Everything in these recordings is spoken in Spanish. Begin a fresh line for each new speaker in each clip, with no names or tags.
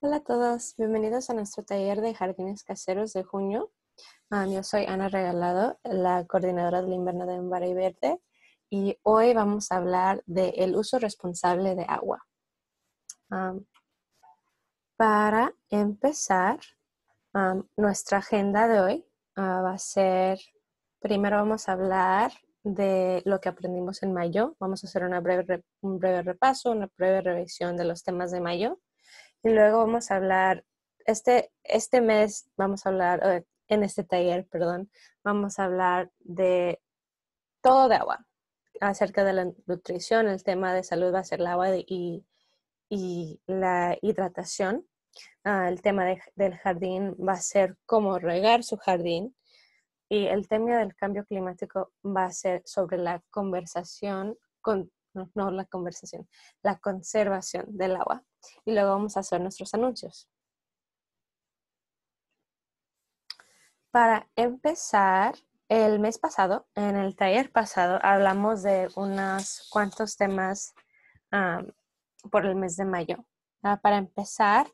Hola a todos, bienvenidos a nuestro taller de jardines caseros de junio. Ah, yo soy Ana Regalado, la coordinadora del invernadero en Vara y Verde, y hoy vamos a hablar del uso responsable de agua. para empezar, nuestra agenda de hoy ah, va a ser, primero vamos a hablar de lo que aprendimos en mayo. Vamos a hacer una breve, un breve repaso, una breve revisión de los temas de mayo. Y luego vamos a hablar, este, este mes vamos a hablar, en este taller, perdón, vamos a hablar de todo de agua, acerca de la nutrición, el tema de salud va a ser el agua y, la hidratación. Ah, el tema del jardín va a ser cómo regar su jardín y el tema del cambio climático va a ser sobre la conversación, con, no la conversación, la conservación del agua y luego vamos a hacer nuestros anuncios. Para empezar, el mes pasado, en el taller pasado, hablamos de unos cuantos temas por el mes de mayo. Ah, para empezar,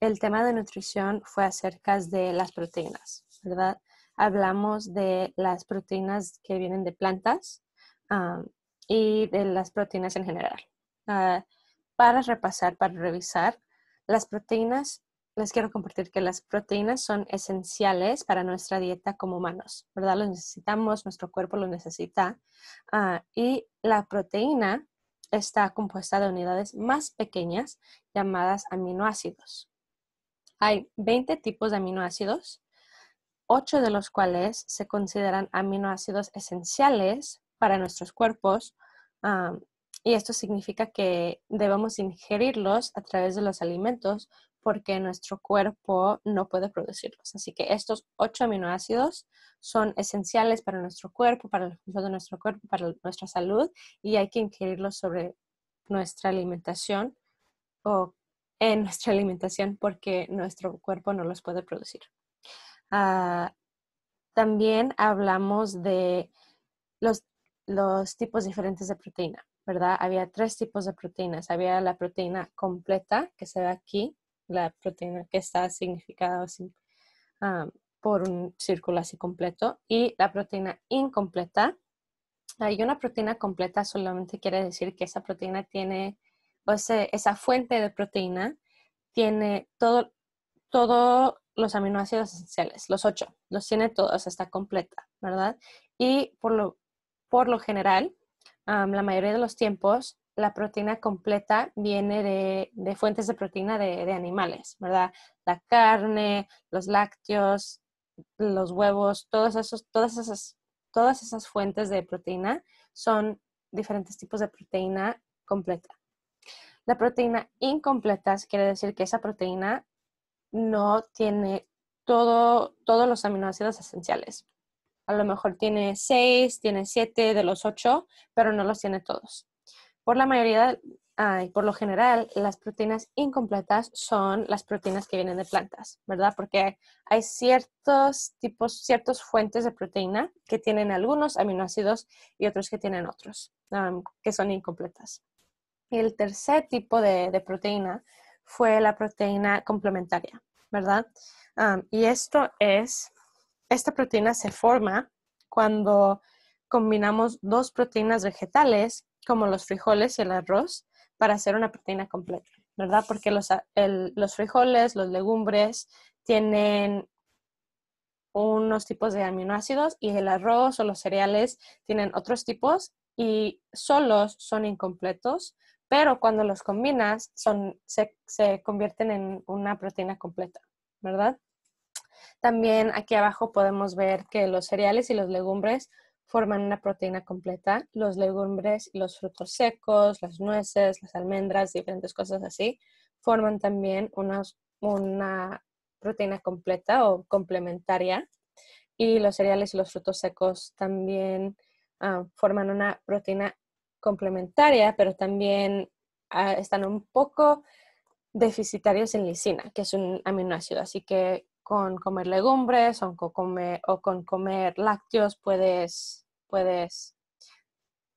el tema de nutrición fue acerca de las proteínas, ¿verdad? Hablamos de las proteínas que vienen de plantas y de las proteínas en general. Ah, para repasar, para revisar, las proteínas, les quiero compartir que las proteínas son esenciales para nuestra dieta como humanos, ¿verdad? Lo necesitamos, nuestro cuerpo lo necesita. Ah, y la proteína está compuesta de unidades más pequeñas llamadas aminoácidos. Hay 20 tipos de aminoácidos, 8 de los cuales se consideran aminoácidos esenciales para nuestros cuerpos ah, y esto significa que debemos ingerirlos a través de los alimentos porque nuestro cuerpo no puede producirlos. Así que estos ocho aminoácidos son esenciales para nuestro cuerpo, para el función de nuestro cuerpo, para nuestra salud y hay que ingerirlos sobre nuestra alimentación o en nuestra alimentación porque nuestro cuerpo no los puede producir. Ah, también hablamos de los, los tipos diferentes de proteína. Había tres tipos de proteínas. Había la proteína completa, que se ve aquí, la proteína que está significada ah, por un círculo así completo, y la proteína incompleta. Y una proteína completa solamente quiere decir que esa proteína tiene, o sea, esa fuente de proteína tiene todo, todos los aminoácidos esenciales, los ocho, los tiene todos, está completa, ¿verdad? Y por lo general, la mayoría de los tiempos la proteína completa viene de, fuentes de proteína de, animales, ¿verdad? La carne, los lácteos, los huevos, todas, esas, todas esas fuentes de proteína son diferentes tipos de proteína completa. La proteína incompleta quiere decir que esa proteína no tiene todo, todos los aminoácidos esenciales. A lo mejor tiene seis, tiene siete de los ocho, pero no los tiene todos. Por la mayoría, por lo general, las proteínas incompletas son las proteínas que vienen de plantas, ¿verdad? Porque hay ciertos tipos, ciertas fuentes de proteína que tienen algunos aminoácidos y otros que tienen otros, que son incompletas. el tercer tipo de, proteína fue la proteína complementaria, ¿verdad? y esto es esta proteína se forma cuando combinamos dos proteínas vegetales, como los frijoles y el arroz, para hacer una proteína completa, ¿verdad? Porque los, frijoles, los legumbres tienen unos tipos de aminoácidos y el arroz o los cereales tienen otros tipos y solos son incompletos, pero cuando los combinas se convierten en una proteína completa, ¿verdad? También aquí abajo podemos ver que los cereales y los legumbres forman una proteína completa. Los legumbres y los frutos secos, las nueces, las almendras, diferentes cosas así, forman también una proteína completa o complementaria. Y los cereales y los frutos secos también ah, forman una proteína complementaria, pero también ah, están un poco deficitarios en lisina, que es un aminoácido. Así que con comer legumbres o con comer, lácteos puedes, puedes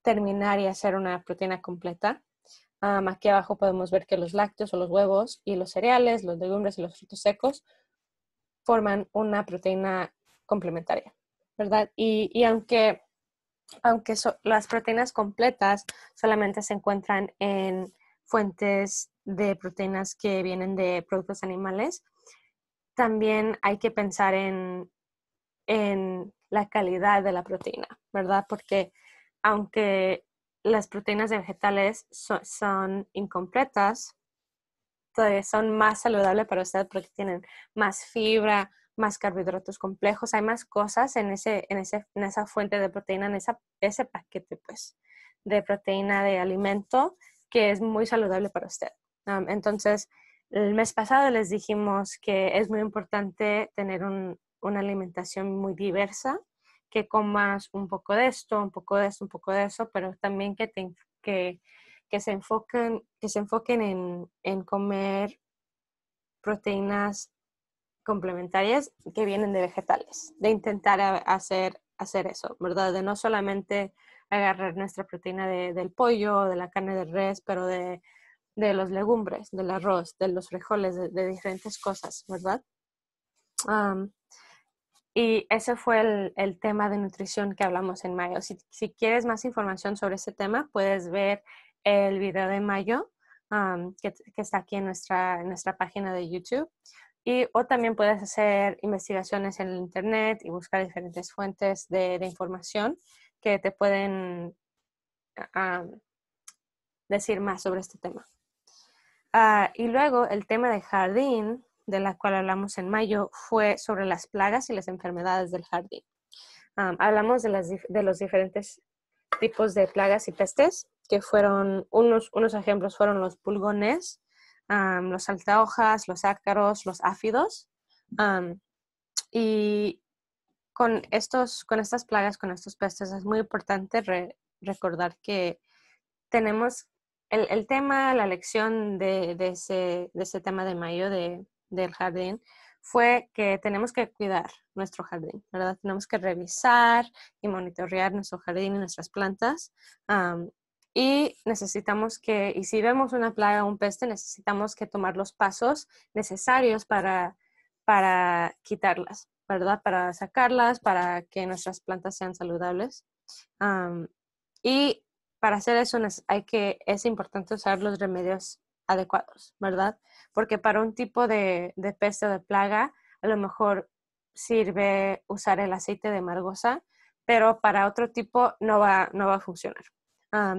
terminar y hacer una proteína completa. aquí ah, abajo podemos ver que los lácteos o los huevos y los cereales, los legumbres y los frutos secos forman una proteína complementaria, ¿verdad? Y, aunque, las proteínas completas solamente se encuentran en fuentes de proteínas que vienen de productos animales, también hay que pensar en, la calidad de la proteína, ¿verdad? Porque aunque las proteínas vegetales son, incompletas, todavía son más saludables para usted porque tienen más fibra, más carbohidratos complejos, hay más cosas en, esa fuente de proteína, en ese paquete pues, de proteína de alimento que es muy saludable para usted. entonces, el mes pasado les dijimos que es muy importante tener una alimentación muy diversa, que comas un poco de esto, un poco de esto, un poco de eso, pero también que, que, se enfoquen, que se enfoquen en, comer proteínas complementarias que vienen de vegetales, de intentar hacer, hacer eso, ¿verdad? De no solamente agarrar nuestra proteína del pollo, de la carne de res, pero de de los legumbres, del arroz, de los frijoles, de, diferentes cosas, ¿verdad? y ese fue el, tema de nutrición que hablamos en mayo. Si, quieres más información sobre ese tema, puedes ver el video de mayo que, está aquí en nuestra, en nuestra página de YouTube. Y, o también puedes hacer investigaciones en el Internet y buscar diferentes fuentes de, información que te pueden decir más sobre este tema. Ah, y luego el tema de jardín, de la cual hablamos en mayo, fue sobre las plagas y las enfermedades del jardín. hablamos de, las, de los diferentes tipos de plagas y pestes, que fueron unos, unos ejemplos fueron los pulgones, los saltahojas, los ácaros, los áfidos. y con, estos, con estas plagas, con estos pestes, es muy importante recordar que tenemos el, tema, la lección de, ese, tema de mayo del jardín fue que tenemos que cuidar nuestro jardín, ¿verdad? Tenemos que revisar y monitorear nuestro jardín y nuestras plantas. y necesitamos que, y si vemos una plaga o un peste, necesitamos que tomar los pasos necesarios para, para quitarlas, ¿verdad? Para sacarlas, para que nuestras plantas sean saludables. y para hacer eso hay que, es importante usar los remedios adecuados, ¿verdad? Porque para un tipo de, peste o de plaga, a lo mejor sirve usar el aceite de margosa, pero para otro tipo no va, no va a funcionar.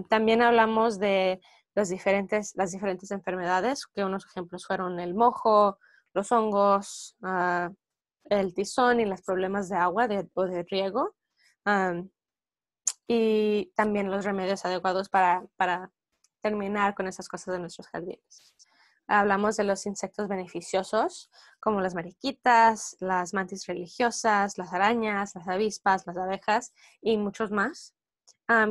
también hablamos de diferentes, las diferentes enfermedades, que unos ejemplos fueron el mojo, los hongos, ah, el tizón y los problemas de agua de, o de riego y también los remedios adecuados para, terminar con esas cosas de nuestros jardines. Hablamos de los insectos beneficiosos, como las mariquitas, las mantis religiosas, las arañas, las avispas, las abejas y muchos más.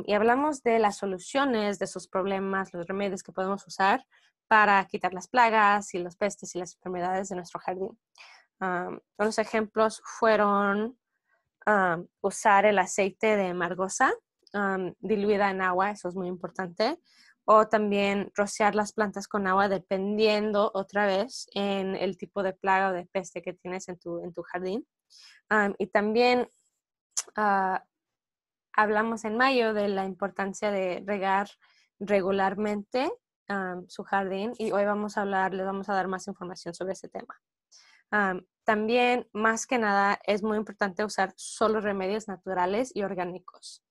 y hablamos de las soluciones de sus problemas, los remedios que podemos usar para quitar las plagas y los pestes y las enfermedades de nuestro jardín. unos ejemplos fueron usar el aceite de margosa diluida en agua, eso es muy importante. O también rociar las plantas con agua dependiendo otra vez en el tipo de plaga o de peste que tienes en tu, jardín. y también ah, hablamos en mayo de la importancia de regar regularmente su jardín y hoy vamos a hablar, les vamos a dar más información sobre ese tema. también, más que nada, es muy importante usar solo remedios naturales y orgánicos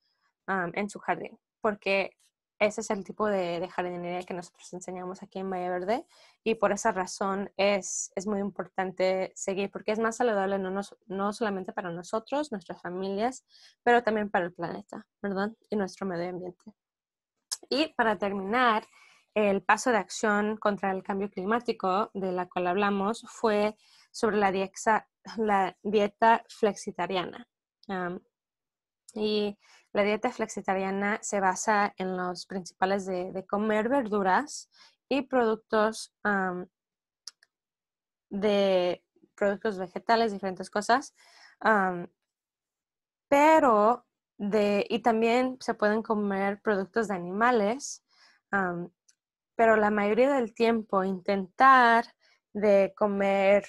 en su jardín, porque ese es el tipo de, jardinería que nosotros enseñamos aquí en Verde y por esa razón es, es muy importante seguir porque es más saludable no, no solamente para nosotros, nuestras familias, pero también para el planeta, ¿verdad? Y nuestro medio ambiente. Y para terminar, el paso de acción contra el cambio climático de la cual hablamos fue sobre la, la dieta flexitariana. Y la dieta flexitariana se basa en los principales de, comer verduras y productos de productos vegetales, diferentes cosas. pero de, y también se pueden comer productos de animales, pero la mayoría del tiempo intentar de comer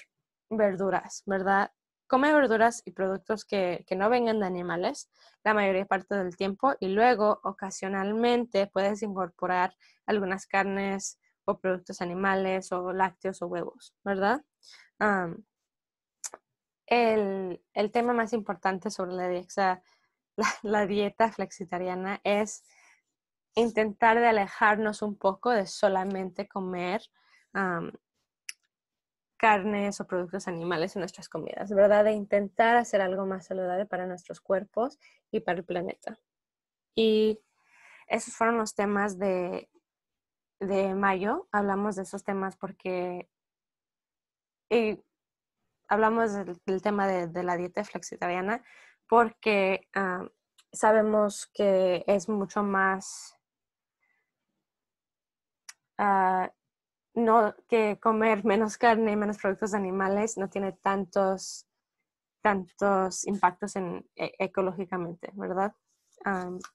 verduras, ¿verdad? Come verduras y productos que, no vengan de animales la mayoría parte del tiempo y luego ocasionalmente puedes incorporar algunas carnes o productos animales o lácteos o huevos, ¿verdad? el, tema más importante sobre la, dieta, dieta flexitariana es intentar alejarnos un poco de solamente comer carnes o productos animales en nuestras comidas, ¿verdad? De intentar hacer algo más saludable para nuestros cuerpos y para el planeta. Y esos fueron los temas de, mayo. Hablamos de esos temas porque y hablamos del, tema de, la dieta flexitariana porque ah, sabemos que es mucho más ah, no, que comer menos carne, y menos productos animales no tiene tantos, tantos impactos e, ecológicamente, ¿verdad?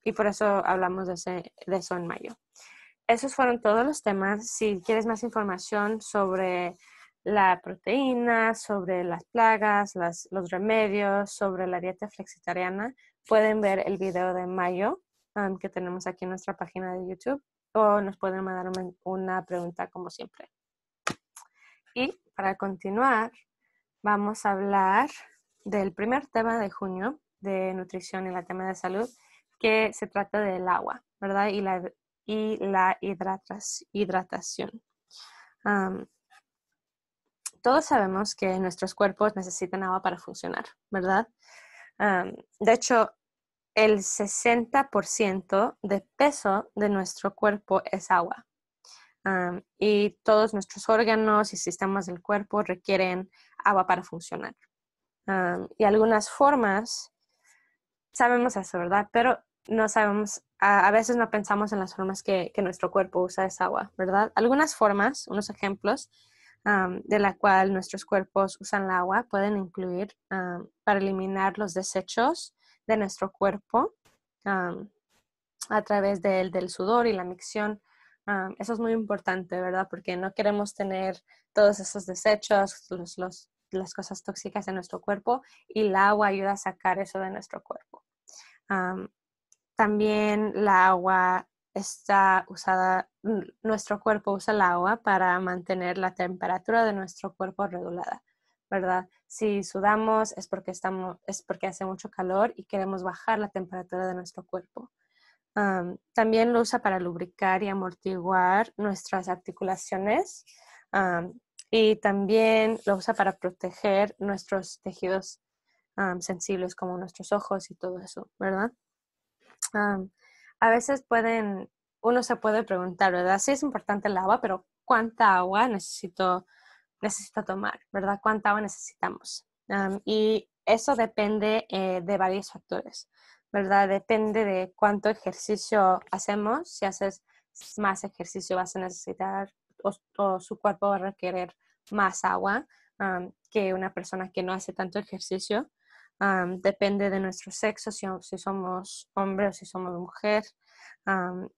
y por eso hablamos de, eso en mayo. Esos fueron todos los temas. Si quieres más información sobre la proteína, sobre las plagas, los remedios, sobre la dieta flexitariana, pueden ver el video de mayo que tenemos aquí en nuestra página de YouTube o nos pueden mandar una pregunta como siempre. Y para continuar, vamos a hablar del primer tema de junio de nutrición y la tema de salud, que se trata del agua, ¿verdad? Y la, y la hidratación. todos sabemos que nuestros cuerpos necesitan agua para funcionar, ¿verdad? de hecho, el 60% de peso de nuestro cuerpo es agua. y todos nuestros órganos y sistemas del cuerpo requieren agua para funcionar. y algunas formas, sabemos eso, ¿verdad? Pero no sabemos, a, veces no pensamos en las formas que, nuestro cuerpo usa esa agua, ¿verdad? Algunas formas, unos ejemplos de la cual nuestros cuerpos usan el agua pueden incluir para eliminar los desechos de nuestro cuerpo a través del, sudor y la micción. eso es muy importante, ¿verdad? Porque no queremos tener todos esos desechos, las cosas tóxicas en nuestro cuerpo y el agua ayuda a sacar eso de nuestro cuerpo. también la agua está usada, nuestro cuerpo usa el agua para mantener la temperatura de nuestro cuerpo regulada. ¿verdad? Si sudamos es porque, estamos, es porque hace mucho calor y queremos bajar la temperatura de nuestro cuerpo. también lo usa para lubricar y amortiguar nuestras articulaciones y también lo usa para proteger nuestros tejidos sensibles como nuestros ojos y todo eso, ¿verdad? a veces pueden, uno se puede preguntar, ¿verdad? Sí es importante el agua, pero ¿cuánta agua necesito? necesita tomar, ¿verdad? ¿Cuánta agua necesitamos? y eso depende eh, de varios factores, ¿verdad? Depende de cuánto ejercicio hacemos. Si haces más ejercicio vas a necesitar o, su cuerpo va a requerir más agua que una persona que no hace tanto ejercicio. depende de nuestro sexo, si, somos hombre o si somos mujer.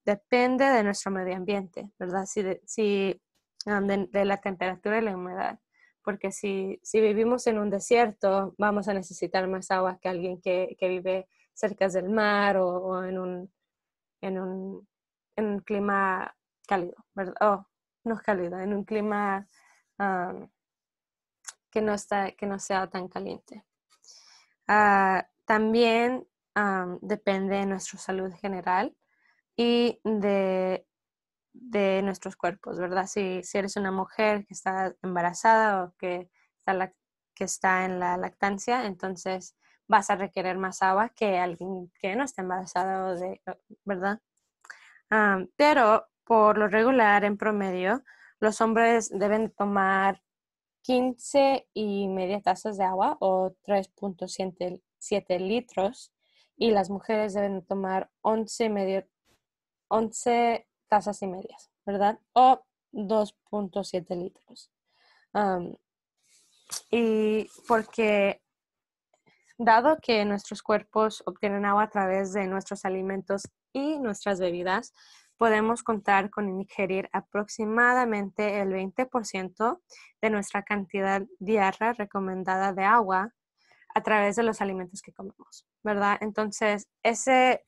depende de nuestro medio ambiente, ¿verdad? si de, la temperatura y la humedad. Porque si, si vivimos en un desierto, vamos a necesitar más agua que alguien que, que vive cerca del mar o, en, un, en, un, en, clima cálido, ¿verdad? Oh, no cálido, en un clima um, que, no está, que no sea tan caliente. Ah, también um, depende de nuestra salud general y de de nuestros cuerpos, ¿verdad? Si, eres una mujer que está embarazada o que está, que está en la lactancia, entonces vas a requerir más agua que alguien que no está embarazado, ¿verdad? Ah, pero por lo regular, en promedio, los hombres deben tomar 15 y media tazas de agua o 3.7 litros y las mujeres deben tomar 11 medio, 11 tazas y medias, ¿verdad? O 2.7 litros. y porque dado que nuestros cuerpos obtienen agua a través de nuestros alimentos y nuestras bebidas, podemos contar con ingerir aproximadamente el 20% de nuestra cantidad diaria recomendada de agua a través de los alimentos que comemos, ¿verdad? Entonces, ese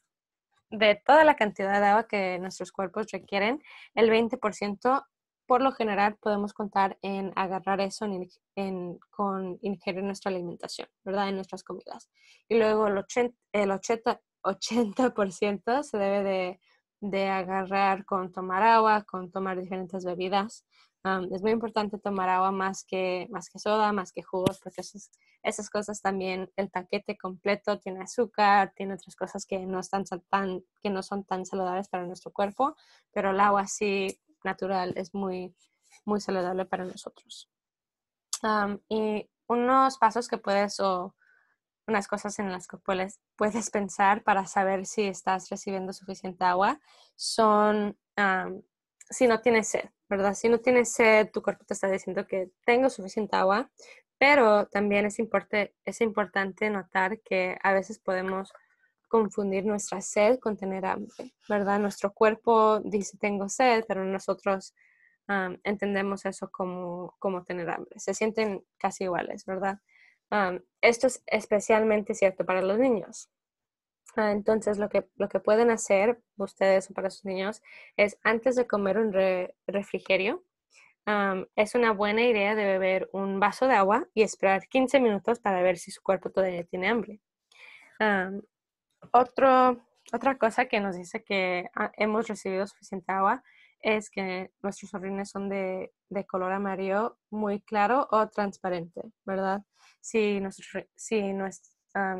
de toda la cantidad de agua que nuestros cuerpos requieren, el 20% por lo general podemos contar en agarrar eso en, con ingerir nuestra alimentación, ¿verdad? En nuestras comidas. Y luego el 80%, el 80, se debe de, de agarrar con tomar agua, con tomar diferentes bebidas, es muy importante tomar agua más que, más que soda, más que jugos, porque esas, esas cosas también, el taquete completo tiene azúcar, tiene otras cosas que no, están tan, que no son tan saludables para nuestro cuerpo, pero el agua así natural es muy, muy saludable para nosotros. y unos pasos que puedes o unas cosas en las que puedes, puedes pensar para saber si estás recibiendo suficiente agua son si no tienes sed ¿verdad? Si no tienes sed, tu cuerpo te está diciendo que tengo suficiente agua, pero también es, importante notar que a veces podemos confundir nuestra sed con tener hambre, ¿verdad? Nuestro cuerpo dice tengo sed, pero nosotros entendemos eso como, tener hambre. Se sienten casi iguales, ¿verdad? esto es especialmente cierto para los niños. Ah, entonces, lo que, lo que pueden hacer ustedes o para sus niños es antes de comer un refrigerio, es una buena idea de beber un vaso de agua y esperar 15 minutos para ver si su cuerpo todavía tiene hambre. otra cosa que nos dice que ah, hemos recibido suficiente agua es que nuestros orines son de, color amarillo muy claro o transparente, ¿verdad? Si, nuestros si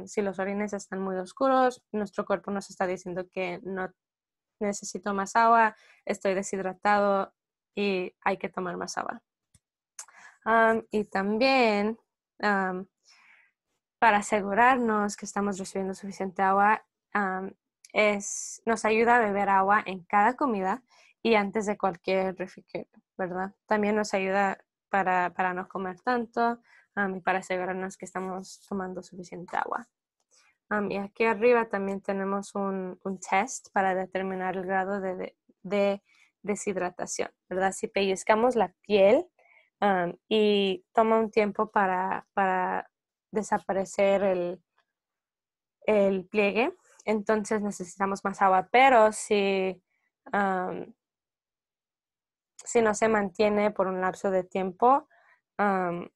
si los orines están muy oscuros, nuestro cuerpo nos está diciendo que no necesito más agua, estoy deshidratado y hay que tomar más agua. y también para asegurarnos que estamos recibiendo suficiente agua, es, nos ayuda a beber agua en cada comida y antes de cualquier refrigerio, ¿verdad? También nos ayuda para, para no comer tanto, Ah, para asegurarnos que estamos tomando suficiente agua. y ah, aquí arriba también tenemos un, test para determinar el grado de, deshidratación, ¿verdad? Si pellizcamos la piel um, y toma un tiempo para, desaparecer el, pliegue, entonces necesitamos más agua, pero si, um, si no se mantiene por un lapso de tiempo, um,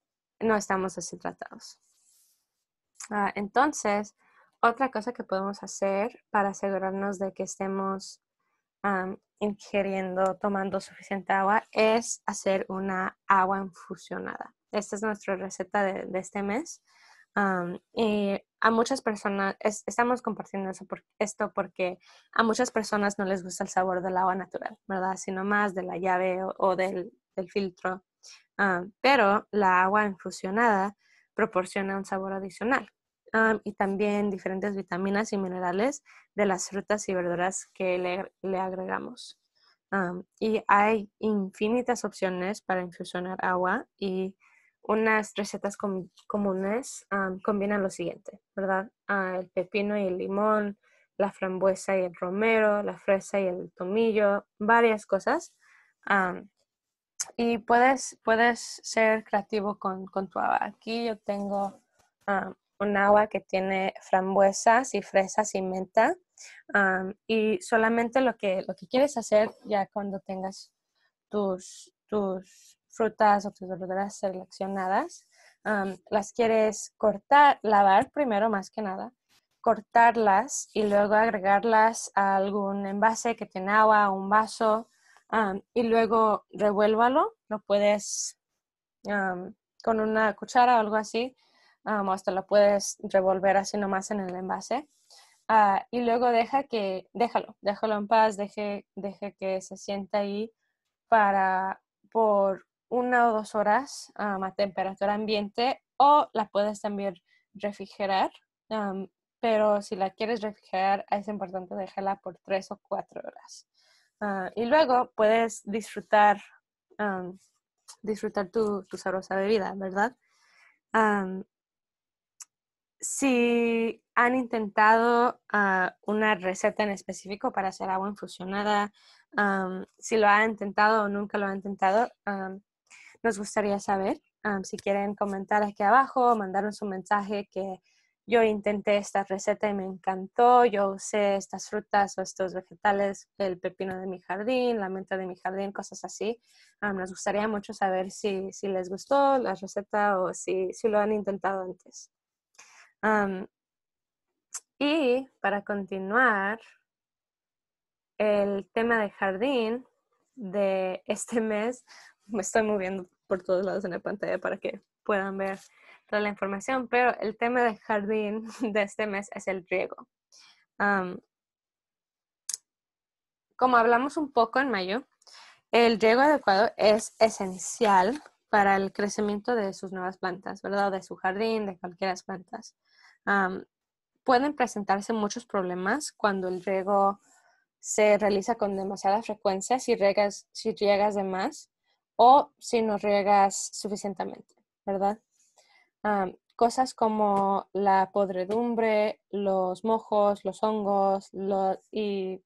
no estamos así tratados ah, entonces, otra cosa que podemos hacer para asegurarnos de que estemos ingiriendo, tomando suficiente agua, es hacer una agua infusionada. Esta es nuestra receta de, este mes. y a muchas personas, estamos compartiendo esto porque a muchas personas no les gusta el sabor del agua natural, ¿verdad? Sino más de la llave o, del, filtro. Ah, pero la agua infusionada proporciona un sabor adicional ah, y también diferentes vitaminas y minerales de las frutas y verduras que le, agregamos. Ah, y hay infinitas opciones para infusionar agua y unas recetas comunes combinan lo siguiente, ¿verdad? el pepino y el limón, la frambuesa y el romero, la fresa y el tomillo, varias cosas y puedes, puedes ser creativo con, tu agua. Aquí yo tengo ah, un agua que tiene frambuesas y fresas y menta. Ah, y solamente lo que, quieres hacer ya cuando tengas tus, frutas o tus verduras seleccionadas, ah, las quieres cortar, lavar primero más que nada, cortarlas y luego agregarlas a algún envase que tiene agua, un vaso Ah, y luego revuélvalo, lo puedes con una cuchara o algo así, o hasta lo puedes revolver así nomás en el envase. Ah, y luego deja que, déjalo, déjalo en paz, deje, que se sienta ahí para por una o dos horas a temperatura ambiente o la puedes también refrigerar pero si la quieres refrigerar es importante dejarla por tres o cuatro horas. Ah, y luego puedes disfrutar, disfrutar tu, tu, sabrosa bebida, ¿verdad? si han intentado ah, una receta en específico para hacer agua infusionada, si lo han intentado o nunca lo han intentado, nos gustaría saber. si quieren comentar aquí abajo, mandarnos un mensaje que yo intenté esta receta y me encantó, yo usé estas frutas o estos vegetales, el pepino de mi jardín, la menta de mi jardín, cosas así. nos ah, gustaría mucho saber si, les gustó la receta o si, lo han intentado antes. y para continuar, el tema de jardín de este mes, me estoy moviendo por todos lados en la pantalla para que puedan ver toda la información, pero el tema del jardín de este mes es el riego. como hablamos un poco en mayo, el riego adecuado es esencial para el crecimiento de sus nuevas plantas, ¿verdad? De su jardín, de cualquiera de las plantas. pueden presentarse muchos problemas cuando el riego se realiza con demasiada frecuencia, si riegas, si riegas de más o si no riegas suficientemente, ¿verdad? cosas como la podredumbre, los mojos, los hongos y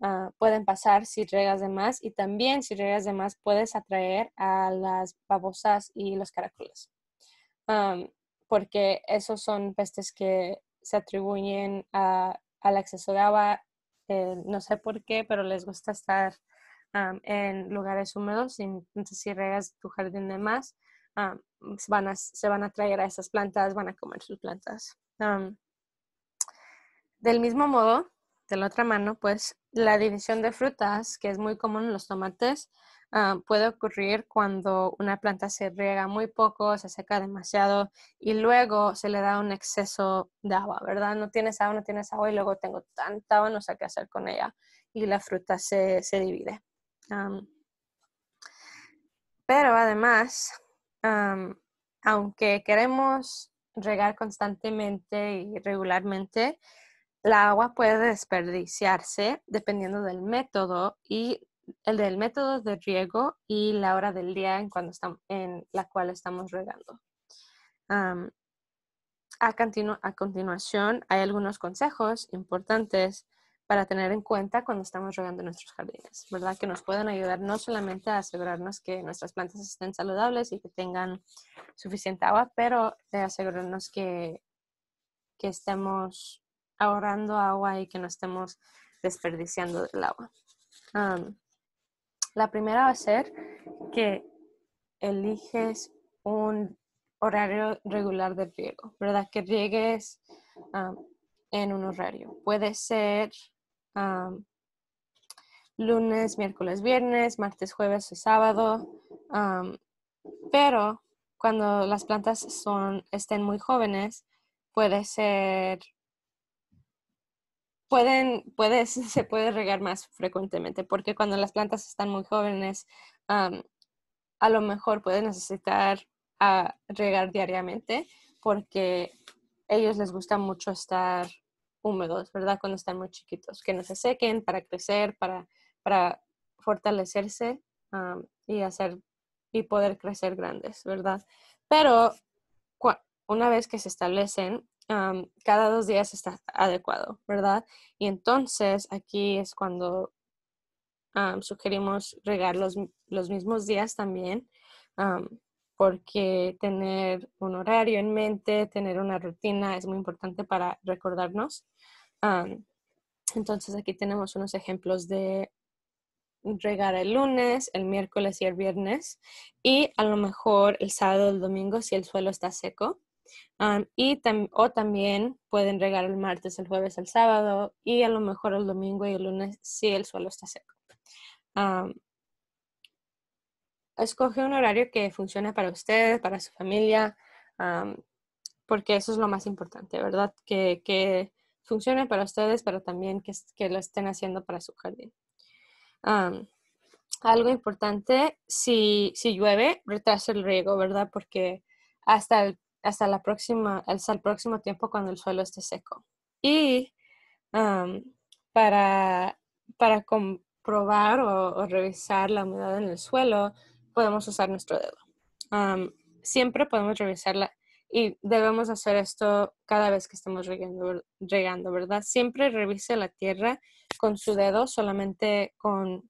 ah, pueden pasar si riegas de más y también si riegas de más puedes atraer a las babosas y los caracoles. porque esos son pestes que se atribuyen al exceso de agua. Eh, no sé por qué, pero les gusta estar en lugares húmedos. Entonces, si regas tu jardín de más, Ah, pues, van se van a traer a esas plantas, van a comer sus plantas. del mismo modo, de la otra mano, pues la división de frutas, que es muy común en los tomates, ah, puede ocurrir cuando una planta se riega muy poco, se seca demasiado y luego se le da un exceso de agua, ¿verdad? No tienes agua, no tienes agua y luego tengo tanta agua, no sé qué hacer con ella y la fruta se, divide. pero además, aunque queremos regar constantemente y regularmente, la agua puede desperdiciarse dependiendo del método y el del método de riego y la hora del día en, en la cual estamos regando. a, continuación, hay algunos consejos importantes para tener en cuenta cuando estamos regando nuestros jardines, ¿verdad? Que nos pueden ayudar no solamente a asegurarnos que nuestras plantas estén saludables y que tengan suficiente agua, pero de asegurarnos que, que estemos ahorrando agua y que no estemos desperdiciando el agua. la primera va a ser que eliges un horario regular de riego, ¿verdad? Que riegues en un horario. Puede ser lunes, miércoles, viernes, martes, jueves y sábado. pero cuando las plantas son, estén muy jóvenes, puede ser, pueden, puedes, se puede regar más frecuentemente, porque cuando las plantas están muy jóvenes, a lo mejor pueden necesitar ah, regar diariamente, porque a ellos les gusta mucho estar húmedos, ¿verdad? Cuando están muy chiquitos, que no se sequen para crecer, para, para fortalecerse y hacer y poder crecer grandes, ¿verdad? Pero una vez que se establecen, cada dos días está adecuado, ¿verdad? Y entonces aquí es cuando sugerimos regar los, mismos días también porque tener un horario en mente, tener una rutina es muy importante para recordarnos. entonces aquí tenemos unos ejemplos de regar el lunes, el miércoles y el viernes y a lo mejor el sábado, o el domingo si el suelo está seco. y o también pueden regar el martes, el jueves, el sábado y a lo mejor el domingo y el lunes si el suelo está seco escoge un horario que funcione para usted, para su familia, porque eso es lo más importante, ¿verdad? Que, que funcione para ustedes, pero también que, que, lo estén haciendo para su jardín. algo importante, si, si llueve, retrasa el riego, ¿verdad? Porque hasta el, hasta la próxima, hasta el próximo tiempo cuando el suelo esté seco. Y para, para comprobar o, revisar la humedad en el suelo, podemos usar nuestro dedo. siempre podemos revisarla y debemos hacer esto cada vez que estamos regando, regando, ¿verdad? Siempre revise la tierra con su dedo, solamente con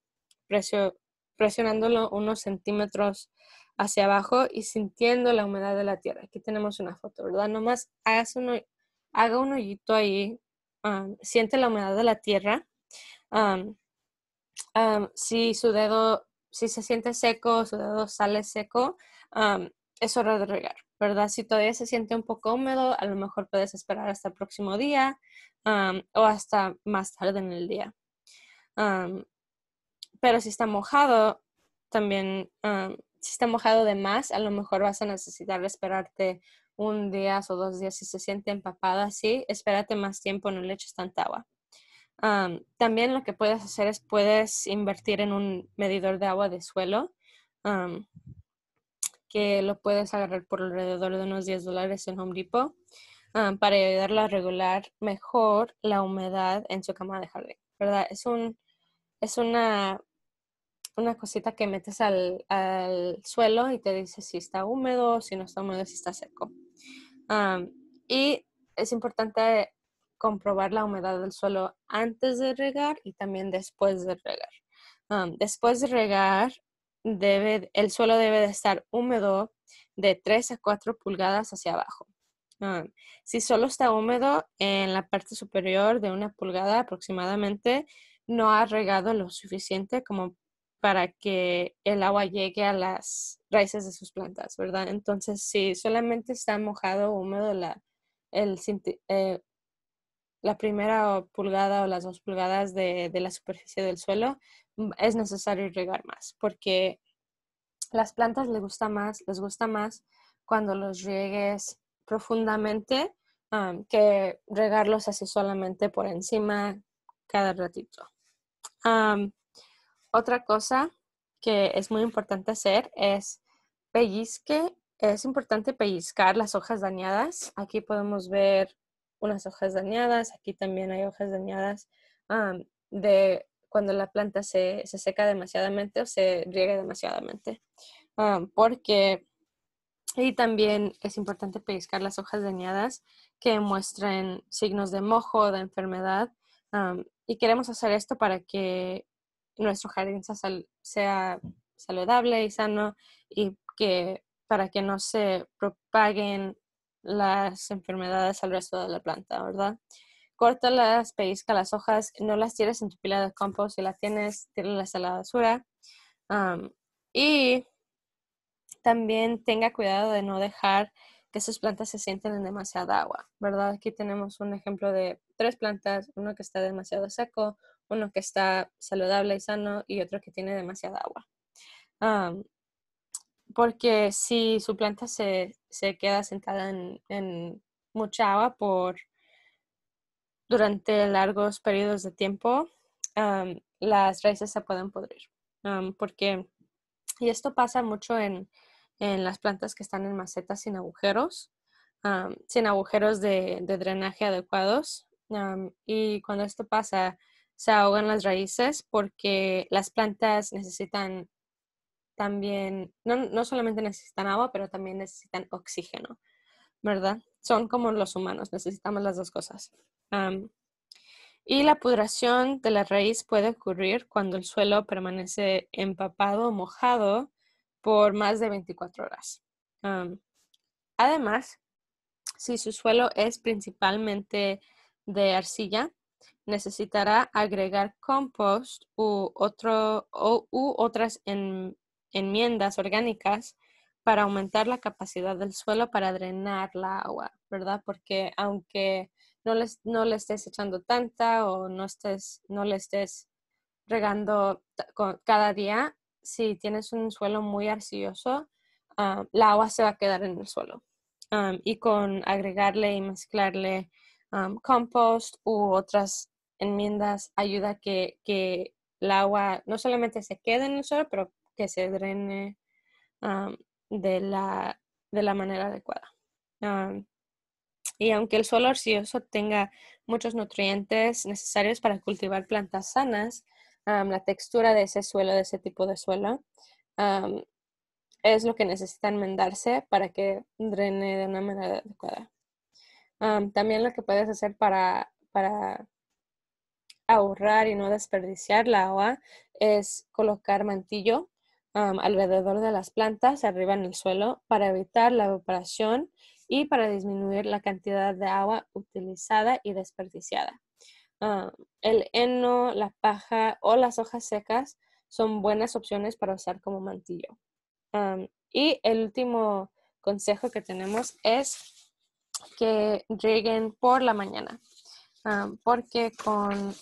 presionándolo unos centímetros hacia abajo y sintiendo la humedad de la tierra. Aquí tenemos una foto, ¿verdad? Nomás haga un hoyito ahí, siente la humedad de la tierra. si su dedo si se siente seco, su dedo sale seco, es hora de regar, ¿verdad? Si todavía se siente un poco húmedo, a lo mejor puedes esperar hasta el próximo día o hasta más tarde en el día. pero si está mojado, también, si está mojado de más, a lo mejor vas a necesitar esperarte un día o dos días. Si se siente empapada así, espérate más tiempo, no le eches tanta agua también lo que puedes hacer es puedes invertir en un medidor de agua de suelo que lo puedes agarrar por alrededor de unos 10 dólares en Home Depot para ayudarlo a regular mejor la humedad en su cama de jardín, ¿verdad? Es, un, es una, una cosita que metes al, al suelo y te dice si está húmedo, si no está húmedo, si está seco. y es importante comprobar la humedad del suelo antes de regar y también después de regar. después de regar, debe, el suelo debe de estar húmedo de 3 a 4 pulgadas hacia abajo. si solo está húmedo en la parte superior de una pulgada aproximadamente, no ha regado lo suficiente como para que el agua llegue a las raíces de sus plantas, ¿verdad? Entonces, si solamente está mojado o húmedo la, el, eh, la primera pulgada o las dos pulgadas de, la superficie del suelo, mm, es necesario regar más porque las plantas les gusta más, les gusta más cuando los riegues profundamente que regarlos así solamente por encima cada ratito. otra cosa que es muy importante hacer es pellizque, es importante pellizcar las hojas dañadas. Aquí podemos ver unas hojas dañadas, aquí también hay hojas dañadas de cuando la planta se, seca demasiadamente o se riega demasiadamente. porque, y también es importante pellizcar las hojas dañadas que muestren signos de mojo, de enfermedad. y queremos hacer esto para que nuestro jardín sea, sea saludable y sano y que para que no se propaguen las enfermedades al resto de la planta, ¿verdad? las, pellizca las hojas, no las tires en tu pila de compost. Si las tienes, tíralas a la basura. y también tenga cuidado de no dejar que sus plantas se sienten en demasiada agua, ¿verdad? Aquí tenemos un ejemplo de tres plantas, uno que está demasiado seco, uno que está saludable y sano y otro que tiene demasiada agua porque si su planta se, se queda sentada en, mucha agua por durante largos periodos de tiempo, las raíces se pueden podrir. porque, y esto pasa mucho en, las plantas que están en macetas sin agujeros, sin agujeros de, de drenaje adecuados. y cuando esto pasa, se ahogan las raíces porque las plantas necesitan también, no, solamente necesitan agua, pero también necesitan oxígeno, ¿verdad? Son como los humanos, necesitamos las dos cosas. y la pudración de la raíz puede ocurrir cuando el suelo permanece empapado o mojado por más de 24 horas. además, si su suelo es principalmente de arcilla, necesitará agregar compost u, otro, u otras en, enmiendas orgánicas para aumentar la capacidad del suelo para drenar la agua, ¿verdad? Porque aunque no, les, no le estés echando tanta o no, estés, no le estés regando cada día, si tienes un suelo muy arcilloso, ah, la agua se va a quedar en el suelo. Ah, y con agregarle y mezclarle ah, compost u otras enmiendas ayuda que, que el agua no solamente se quede en el suelo, pero que se drene de, la, manera adecuada. y aunque el suelo arcilloso tenga muchos nutrientes necesarios para cultivar plantas sanas, la textura de ese suelo, de ese tipo de suelo, es lo que necesita enmendarse para que drene de una manera adecuada. también lo que puedes hacer para, para ahorrar y no desperdiciar la agua es colocar mantillo alrededor de las plantas, arriba en el suelo, para evitar la evaporación y para disminuir la cantidad de agua utilizada y desperdiciada. el heno, la paja o las hojas secas son buenas opciones para usar como mantillo. y el último consejo que tenemos es que rieguen por la mañana, porque con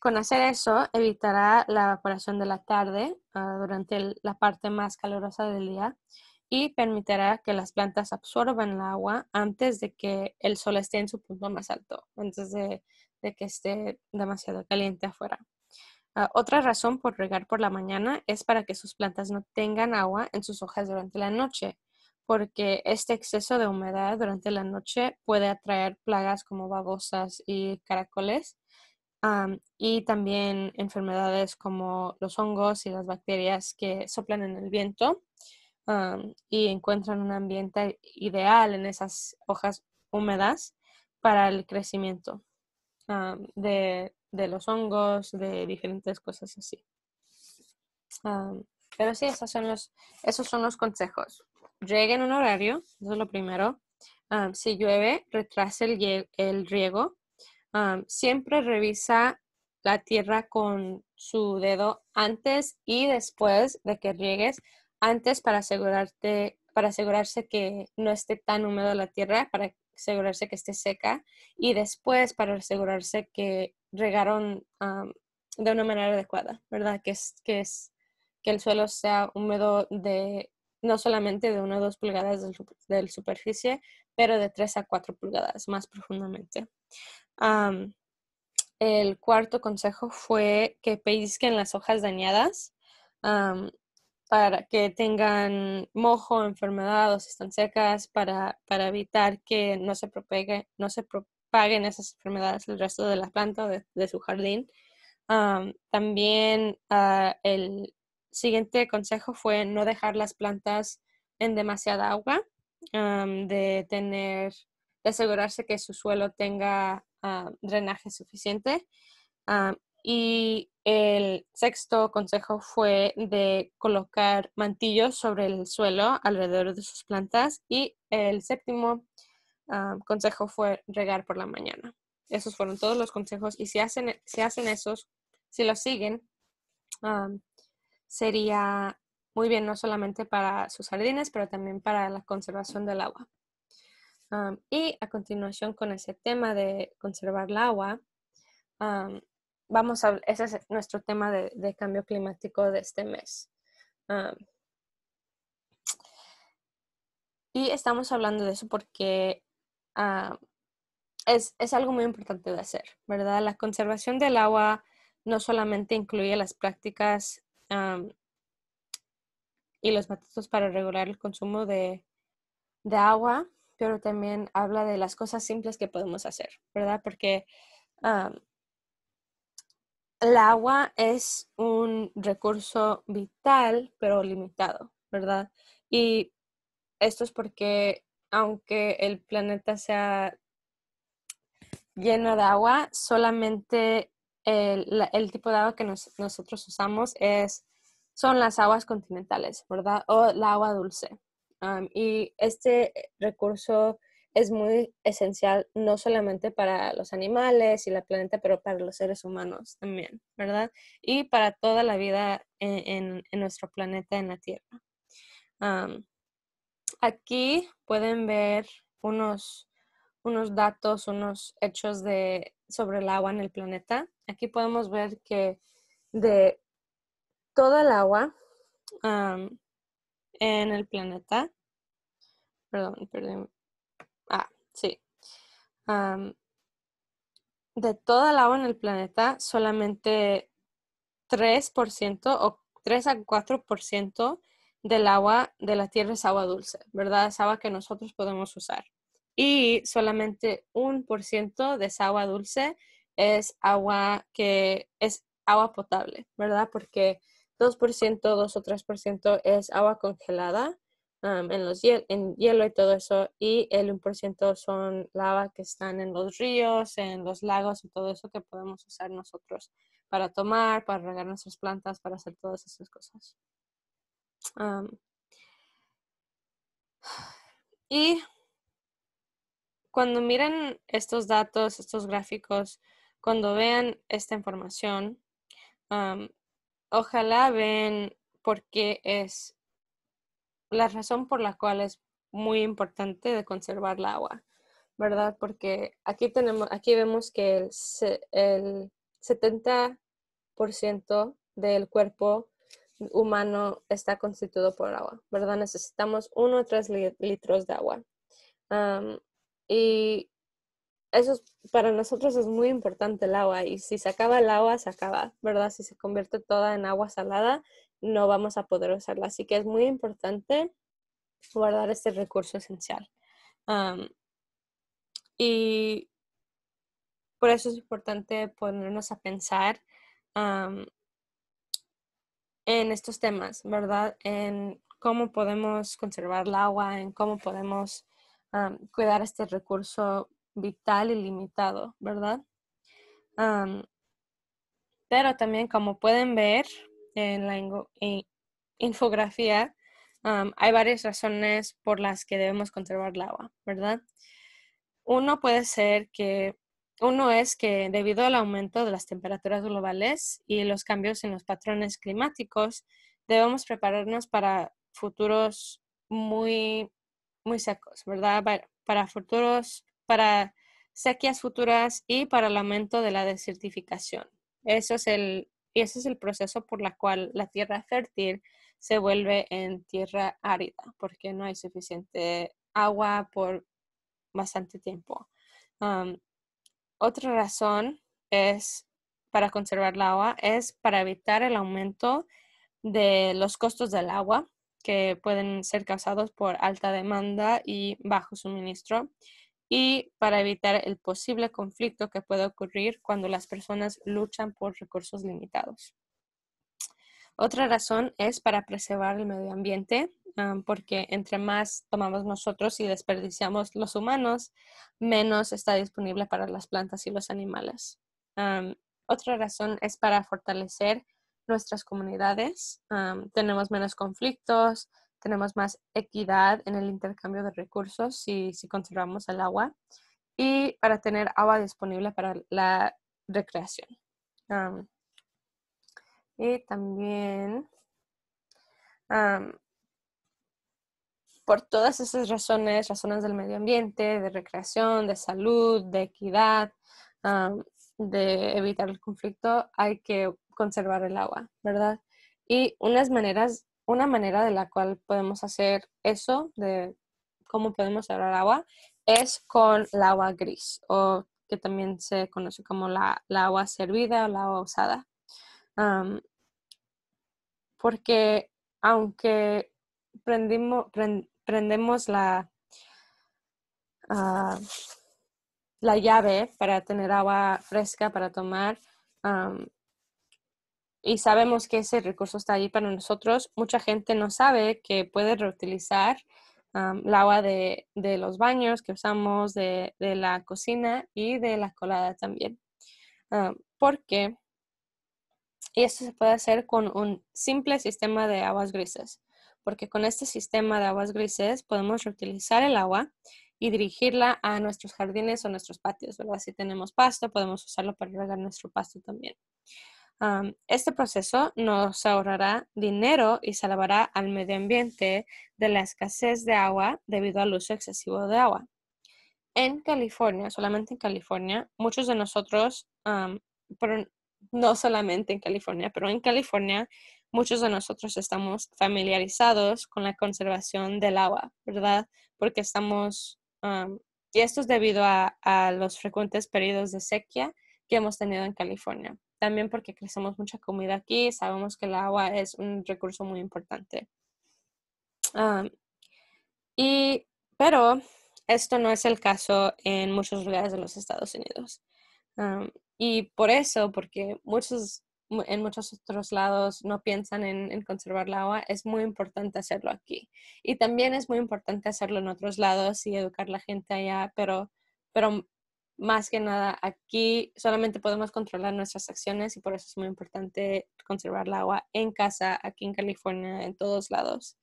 con hacer eso, evitará la evaporación de la tarde ah, durante la parte más calurosa del día y permitirá que las plantas absorban el agua antes de que el sol esté en su punto más alto, antes de, que esté demasiado caliente afuera. Ah, otra razón por regar por la mañana es para que sus plantas no tengan agua en sus hojas durante la noche, porque este exceso de humedad durante la noche puede atraer plagas como babosas y caracoles y también enfermedades como los hongos y las bacterias que soplan en el viento y encuentran un ambiente ideal en esas hojas húmedas para el crecimiento de, los hongos, de diferentes cosas así. pero sí, esos son, los, esos son los consejos. un horario, eso es lo primero. si llueve, retrase el riego siempre revisa la tierra con su dedo antes y después de que riegues, antes para asegurarte, para asegurarse que no esté tan húmeda la tierra, para asegurarse que esté seca y después para asegurarse que regaron de una manera adecuada, ¿verdad? Que es, que es que el suelo sea húmedo de no solamente de 1 o 2 pulgadas de, superficie, pero de 3 a 4 pulgadas más profundamente el cuarto consejo fue que pellizquen las hojas dañadas para que tengan mojo, enfermedad o si están secas para, evitar que no se, propague, no se propaguen esas enfermedades el resto de la planta o de, su jardín. también ah, el siguiente consejo fue no dejar las plantas en demasiada agua, de tener, de asegurarse que su suelo tenga Ah, drenaje suficiente. Ah, y el sexto consejo fue de colocar mantillos sobre el suelo alrededor de sus plantas. Y el séptimo ah, consejo fue regar por la mañana. Esos fueron todos los consejos. Y si hacen, si hacen esos, si los siguen, sería muy bien no solamente para sus jardines, pero también para la conservación del agua y a continuación con ese tema de conservar el agua, vamos a, ese es nuestro tema de, cambio climático de este mes. y estamos hablando de eso porque es, algo muy importante de hacer, ¿verdad? La conservación del agua no solamente incluye las prácticas y los métodos para regular el consumo de agua, pero también habla de las cosas simples que podemos hacer, ¿verdad? Porque el agua es un recurso vital, pero limitado, ¿verdad? Y esto es porque aunque el planeta sea lleno de agua, solamente el, tipo de agua que nosotros usamos es, son las aguas continentales, ¿verdad? O la agua dulce y este recurso es muy esencial no solamente para los animales y la planeta, pero para los seres humanos también, ¿verdad? Y para toda la vida e-, en, nuestro planeta, en la Tierra. aquí pueden ver unos, unos datos, unos hechos de, sobre el agua en el planeta. Aquí podemos ver que de toda el agua, en el planeta. Perdón, perdón. Ah, sí. de toda el agua en el planeta, solamente 3% o 3 a 4% del agua de la Tierra es agua dulce, ¿verdad? Es agua que nosotros podemos usar. Y solamente un por ciento de esa agua dulce es agua que es agua potable, ¿verdad? Porque 2%, 2 o 3% es agua congelada en, los en hielo y todo eso. Y el 1% son lava que están en los ríos, en los lagos y todo eso que podemos usar nosotros para tomar, para regar nuestras plantas, para hacer todas esas cosas. y cuando miren estos datos, estos gráficos, cuando vean esta información, ojalá ven por qué es la razón por la cual es muy importante de conservar el agua, ¿verdad? Porque aquí tenemos, aquí vemos que el, 70% del cuerpo humano está constituido por agua, ¿verdad? Necesitamos uno o tres litros de agua. y eso es, para nosotros es muy importante el agua y si se acaba el agua, se acaba, ¿verdad? Si se convierte toda en agua salada, no vamos a poder usarla. Así que es muy importante guardar este recurso esencial. y por eso es importante ponernos a pensar en estos temas, ¿verdad? En cómo podemos conservar el agua, en cómo podemos cuidar este recurso vital y limitado, ¿verdad? pero también, como pueden ver en la eh, infografía, hay varias razones por las que debemos conservar el agua, ¿verdad? Uno puede ser que, uno es que debido al aumento de las temperaturas globales y los cambios en los patrones climáticos, debemos prepararnos para futuros muy, muy secos, ¿verdad? para futuros para sequías futuras y para el aumento de la desertificación. Eso es el, ese es el proceso por el cual la tierra fértil se vuelve en tierra árida, porque no hay suficiente agua por bastante tiempo. Um, otra razón es para conservar el agua es para evitar el aumento de los costos del agua que pueden ser causados por alta demanda y bajo suministro y para evitar el posible conflicto que pueda ocurrir cuando las personas luchan por recursos limitados. Otra razón es para preservar el medio ambiente, porque entre más tomamos nosotros y desperdiciamos los humanos, menos está disponible para las plantas y los animales. otra razón es para fortalecer nuestras comunidades. tenemos menos conflictos, tenemos más equidad en el intercambio de recursos si, conservamos el agua y para tener agua disponible para la recreación. y también por todas esas razones, razones del medio ambiente, de recreación, de salud, de equidad, de evitar el conflicto, hay que conservar el agua, ¿verdad? Y unas maneras una manera de la cual podemos hacer eso, de cómo podemos ahorrar agua, es con el agua gris, o que también se conoce como la, agua servida o la agua usada. porque aunque prendemos la, ah, la llave para tener agua fresca para tomar, y sabemos que ese recurso está allí para nosotros, mucha gente no sabe que puede reutilizar el agua de, los baños que usamos, de, la cocina y de la colada también. Ah, porque y esto se puede hacer con un simple sistema de aguas grises, porque con este sistema de aguas grises podemos reutilizar el agua y dirigirla a nuestros jardines o nuestros patios, ¿verdad? Si tenemos pasto, podemos usarlo para regar nuestro pasto también este proceso nos ahorrará dinero y salvará al medio ambiente de la escasez de agua debido al uso excesivo de agua. En California, solamente en California, muchos de nosotros, no solamente en California, pero en California, muchos de nosotros estamos familiarizados con la conservación del agua, ¿verdad? Porque estamos, y esto es debido a, a los frecuentes periodos de sequía que hemos tenido en California también porque crecemos mucha comida aquí, sabemos que el agua es un recurso muy importante. Ah, pero esto no es el caso en muchos lugares de los Estados Unidos. Ah, y por eso, porque muchos, en muchos otros lados no piensan en, conservar el agua, es muy importante hacerlo aquí. Y también es muy importante hacerlo en otros lados y educar a la gente allá, pero, pero más que nada aquí solamente podemos controlar nuestras acciones y por eso es muy importante conservar el agua en casa, aquí en California, en todos lados.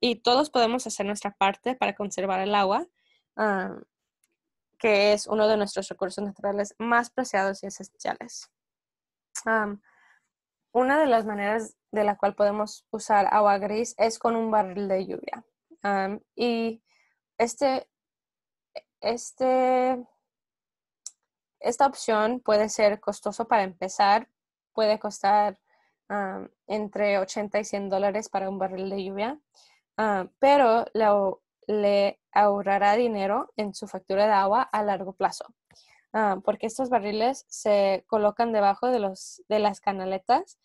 y todos podemos hacer nuestra parte para conservar el agua, que es uno de nuestros recursos naturales más preciados y esenciales. una de las maneras de la cual podemos usar agua gris es con un barril de lluvia. y este este, esta opción puede ser costoso para empezar, puede costar ah, entre 80 y 100 dólares para un barril de lluvia, ah, pero le ahorrará dinero en su factura de agua a largo plazo, ah, porque estos barriles se colocan debajo de, de las canaletas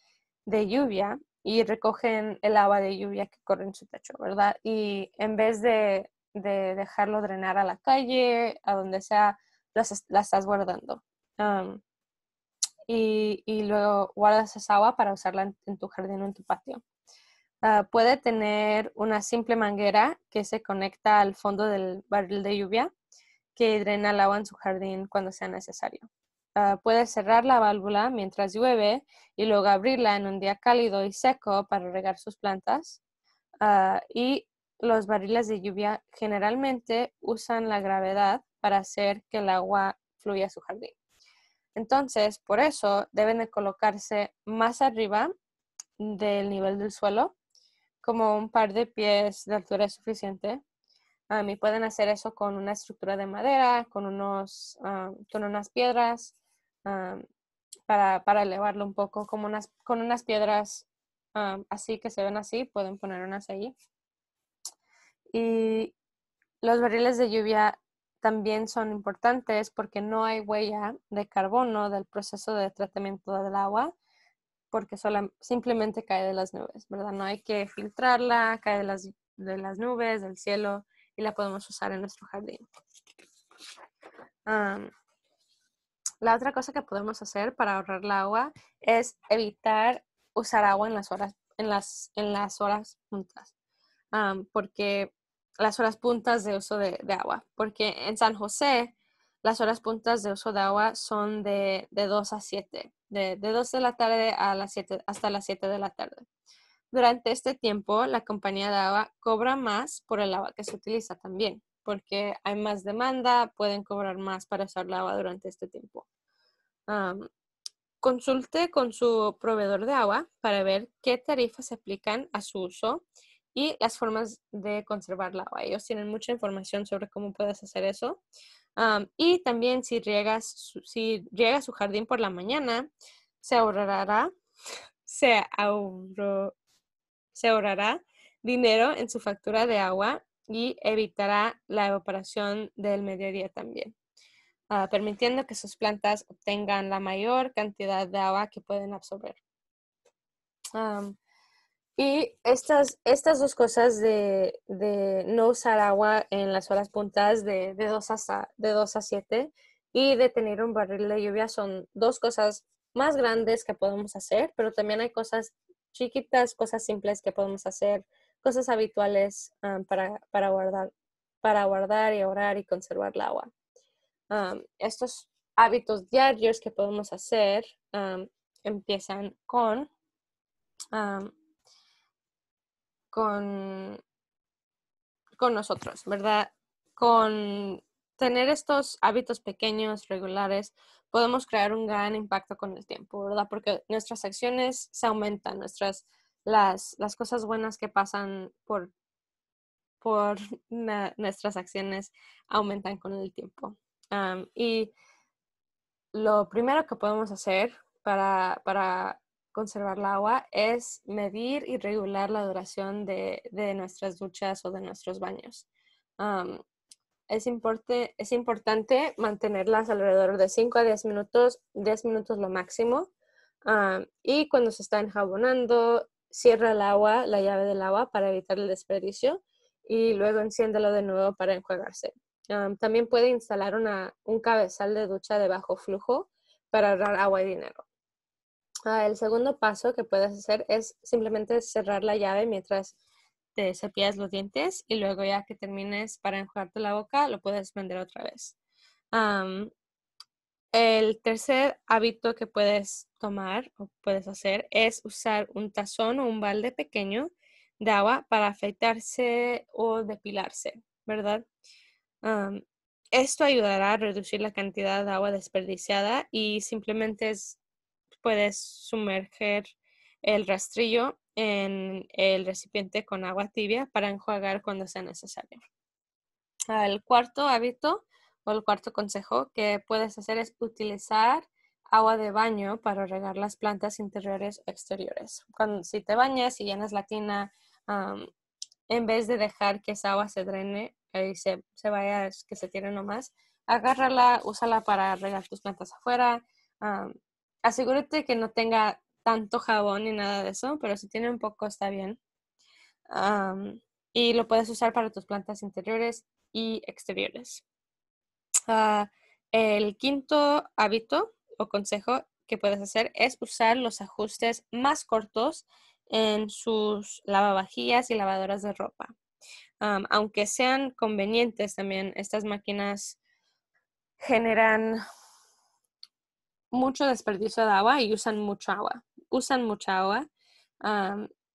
de lluvia y recogen el agua de lluvia que corre en su techo, ¿verdad? Y en vez de de dejarlo drenar a la calle, a donde sea, las, estás guardando. y, luego guardas esa agua para usarla en, tu jardín o en tu patio. Ah, puede tener una simple manguera que se conecta al fondo del barril de lluvia que drena el agua en su jardín cuando sea necesario. Ah, puede cerrar la válvula mientras llueve y luego abrirla en un día cálido y seco para regar sus plantas. Ah, y los barriles de lluvia generalmente usan la gravedad para hacer que el agua fluya a su jardín. Entonces, por eso deben de colocarse más arriba del nivel del suelo, como un par de pies de altura es suficiente. A mí pueden hacer eso con una estructura de madera, con, unos, ah, con unas piedras, ah, para, elevarlo un poco, con unas piedras ah, así que se ven así, pueden poner unas ahí. Y los barriles de lluvia también son importantes porque no hay huella de carbono del proceso de tratamiento del agua porque simplemente cae de las nubes, ¿verdad? No hay que filtrarla, cae de las, de las nubes, del cielo y la podemos usar en nuestro jardín. la otra cosa que podemos hacer para ahorrar el agua es evitar usar agua en las horas, en en las horas juntas porque las horas puntas de uso de, agua, porque en San José las horas puntas de uso de agua son de, de 2 a 7, de, de, 2 de la tarde a las 7, hasta las 7 de la tarde. Durante este tiempo, la compañía de agua cobra más por el agua que se utiliza también, porque hay más demanda, pueden cobrar más para usar el agua durante este tiempo. consulte con su proveedor de agua para ver qué tarifas se aplican a su uso y las formas de conservarla. Ellos tienen mucha información sobre cómo puedes hacer eso. y también si riegas, su, su jardín por la mañana, se ahorrará, dinero en su factura de agua y evitará la evaporación del mediodía también, ah, permitiendo que sus plantas obtengan la mayor cantidad de agua que pueden absorber. Y estas, estas dos cosas de, de, no usar agua en las horas puntas de, 2 a, de a 7 y de tener un barril de lluvia son dos cosas más grandes que podemos hacer, pero también hay cosas chiquitas, cosas simples que podemos hacer, cosas habituales ah, para, para, guardar, para guardar y ahorrar y conservar el agua. Ah, estos hábitos diarios que podemos hacer ah, empiezan con con, con nosotros, ¿verdad? Con tener estos hábitos pequeños, regulares, podemos crear un gran impacto con el tiempo, ¿verdad? Porque nuestras acciones se aumentan, nuestras, las, las cosas buenas que pasan por, por nuestras acciones aumentan con el tiempo. y lo primero que podemos hacer para conservar el agua es medir y regular la duración de, nuestras duchas o de nuestros baños. es, importante mantenerlas alrededor de 5 a 10 minutos, 10 minutos lo máximo. y cuando se está enjabonando, cierra el agua, la llave del agua para evitar el desperdicio y luego enciéndelo de nuevo para enjuagarse. también puede instalar un cabezal de ducha de bajo flujo para ahorrar agua y dinero. Ah, el segundo paso que puedes hacer es simplemente cerrar la llave mientras te cepillas los dientes y luego ya que termines para enjuagarte la boca lo puedes vender otra vez. el tercer hábito que puedes tomar o puedes hacer es usar un tazón o un balde pequeño de agua para afeitarse o depilarse, ¿verdad? esto ayudará a reducir la cantidad de agua desperdiciada y simplemente es puedes sumerger el rastrillo en el recipiente con agua tibia para enjuagar cuando sea necesario. El cuarto hábito o el cuarto consejo que puedes hacer es utilizar agua de baño para regar las plantas interiores o exteriores. Cuando, si te bañas y llenas la tina, en vez de dejar que esa agua se drene y se, se vaya, que se tire nomás, agárrala, úsala para regar tus plantas afuera, asegúrate que no tenga tanto jabón ni nada de eso, pero si tiene un poco está bien. y lo puedes usar para tus plantas interiores y exteriores. Ah, el quinto hábito o consejo que puedes hacer es usar los ajustes más cortos en sus lavavajillas y lavadoras de ropa. aunque sean convenientes también, estas máquinas generan mucho desperdicio de agua y usan mucha agua. Usan mucha agua.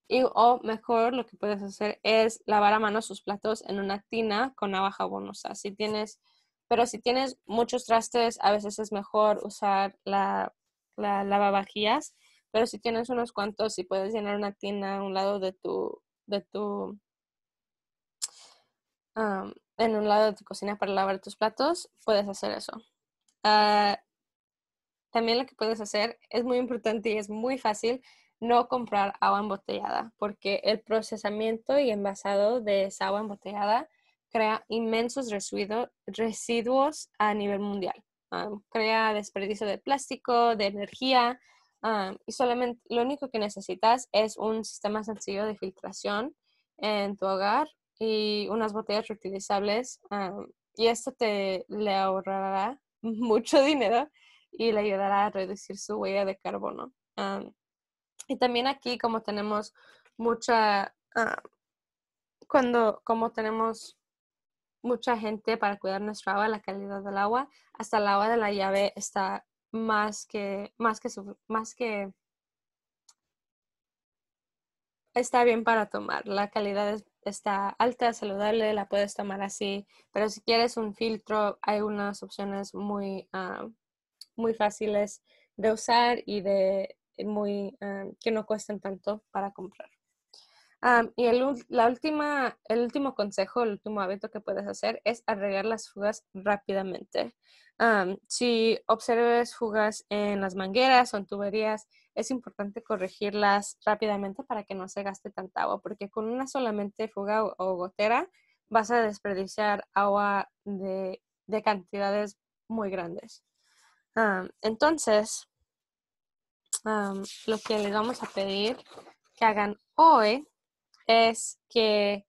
y, o mejor lo que puedes hacer es lavar a mano sus platos en una tina con agua jabonosa. Si tienes, pero si tienes muchos trastes, a veces es mejor usar la, la lavavajillas. Pero si tienes unos cuantos, y puedes llenar una tina a un lado de tu, de tu, en un lado de tu cocina para lavar tus platos, puedes hacer eso. Ah, también lo que puedes hacer es muy importante y es muy fácil no comprar agua embotellada, porque el procesamiento y envasado de esa agua embotellada crea inmensos residuos, a nivel mundial. crea desperdicio de plástico, de energía, y solamente lo único que necesitas es un sistema sencillo de filtración en tu hogar y unas botellas reutilizables, y esto te le ahorrará mucho dinero y le ayudará a reducir su huella de carbono. y también aquí, como tenemos mucha, ah, cuando, como tenemos mucha gente para cuidar nuestra agua, la calidad del agua, hasta el agua de la llave está más que, más que, más que, está bien para tomar. La calidad está alta, saludable, la puedes tomar así, pero si quieres un filtro, hay unas opciones muy, ah, muy fáciles de usar y de eh, muy ah, que no cuesten tanto para comprar. Ah, y el, último consejo, el último hábito que puedes hacer es arreglar las fugas rápidamente. Ah, si observes fugas en las mangueras o en tuberías, es importante corregirlas rápidamente para que no se gaste tanta agua, porque con una solamente fuga o, o gotera vas a desperdiciar agua de cantidades muy grandes. Ah, entonces, ah, lo que les vamos a pedir que hagan hoy es que,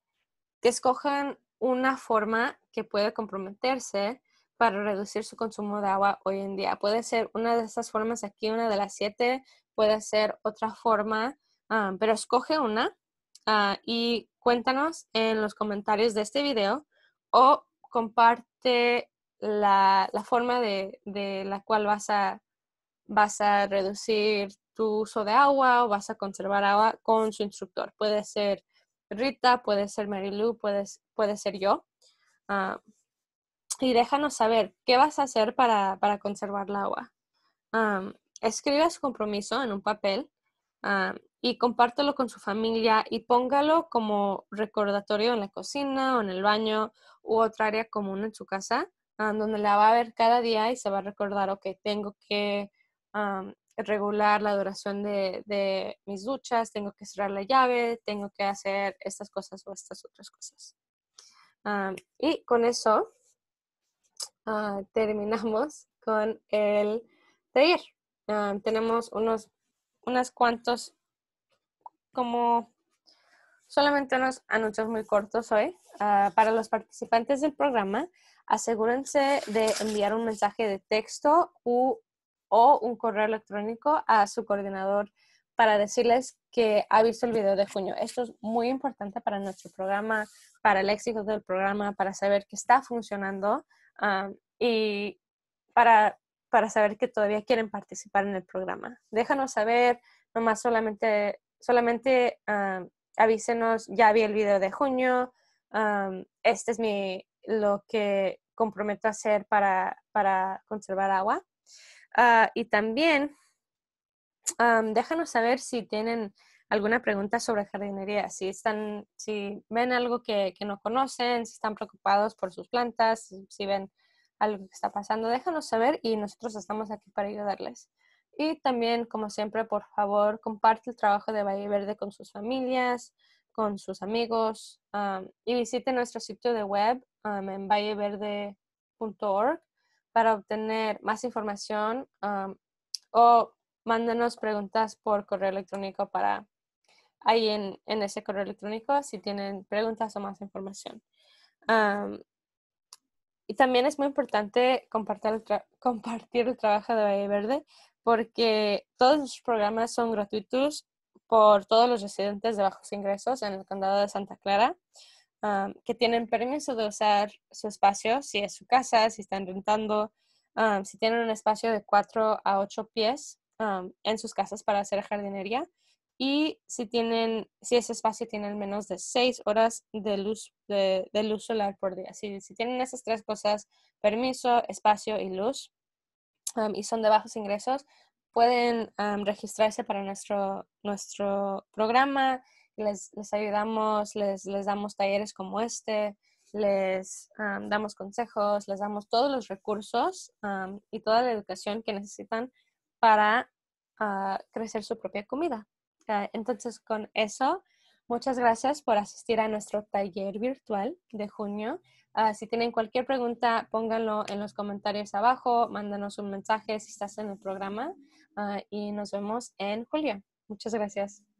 escojan una forma que puede comprometerse para reducir su consumo de agua hoy en día. Puede ser una de estas formas aquí, una de las siete, puede ser otra forma, ah, pero escoge una y cuéntanos en los comentarios de este video o comparte la, forma de, la cual vas a, reducir tu uso de agua o vas a conservar agua con su instructor. Puede ser Rita, puede ser Lou puede, puede ser yo. Ah, y déjanos saber qué vas a hacer para, conservar el agua. Ah, escribe escriba su compromiso en un papel ah, y compártelo con su familia y póngalo como recordatorio en la cocina o en el baño u otra área común en su casa Ah, donde la va a ver cada día y se va a recordar, ok, tengo que regular la duración de, de, mis duchas, tengo que cerrar la llave, tengo que hacer estas cosas o estas otras cosas. y con eso ah, terminamos con el taller. tenemos unos, cuantos, como solamente unos anuncios muy cortos hoy. Ah, para los participantes del programa, asegúrense de enviar un mensaje de texto o un correo electrónico a su coordinador para decirles que ha visto el video de junio. Esto es muy importante para nuestro programa, para el éxito del programa, para saber que está funcionando ah, y para, para saber que todavía quieren participar en el programa. Déjanos saber, nomás solamente, solamente ah, avísenos, ya vi el video de junio, ah, este es mi, lo que comprometo a hacer para, conservar agua. Ah, y también déjanos saber si tienen alguna pregunta sobre jardinería, si están, si ven algo que, no conocen, si están preocupados por sus plantas, si ven algo que está pasando, déjanos saber y nosotros estamos aquí para ayudarles. Y también, como siempre, por favor, comparte el trabajo de Valle Verde con sus familias, con sus amigos y visite nuestro sitio de web Um, en valleverde.org para obtener más información um, o mándanos preguntas por correo electrónico para ahí en, ese correo electrónico si tienen preguntas o más información. Um, y también es muy importante compartir el, trabajo de Valle Verde porque todos los programas son gratuitos por todos los residentes de bajos ingresos en el condado de Santa Clara que tienen permiso de usar su espacio, si es su casa, si están rentando, si tienen un espacio de 4 a 8 pies en sus casas para hacer jardinería y si tienen, si ese espacio tienen menos de 6 horas de luz, de, luz solar por día. Si, si, tienen esas tres cosas, permiso, espacio y luz, y son de bajos ingresos, pueden registrarse para nuestro, nuestro programa les, ayudamos, les, damos talleres como este, les damos consejos, les damos todos los recursos y toda la educación que necesitan para ah, crecer su propia comida. Ah, entonces, con eso, muchas gracias por asistir a nuestro taller virtual de junio. Ah, si tienen cualquier pregunta, pónganlo en los comentarios abajo, mándanos un mensaje si estás en el programa y nos vemos en julio. Muchas gracias.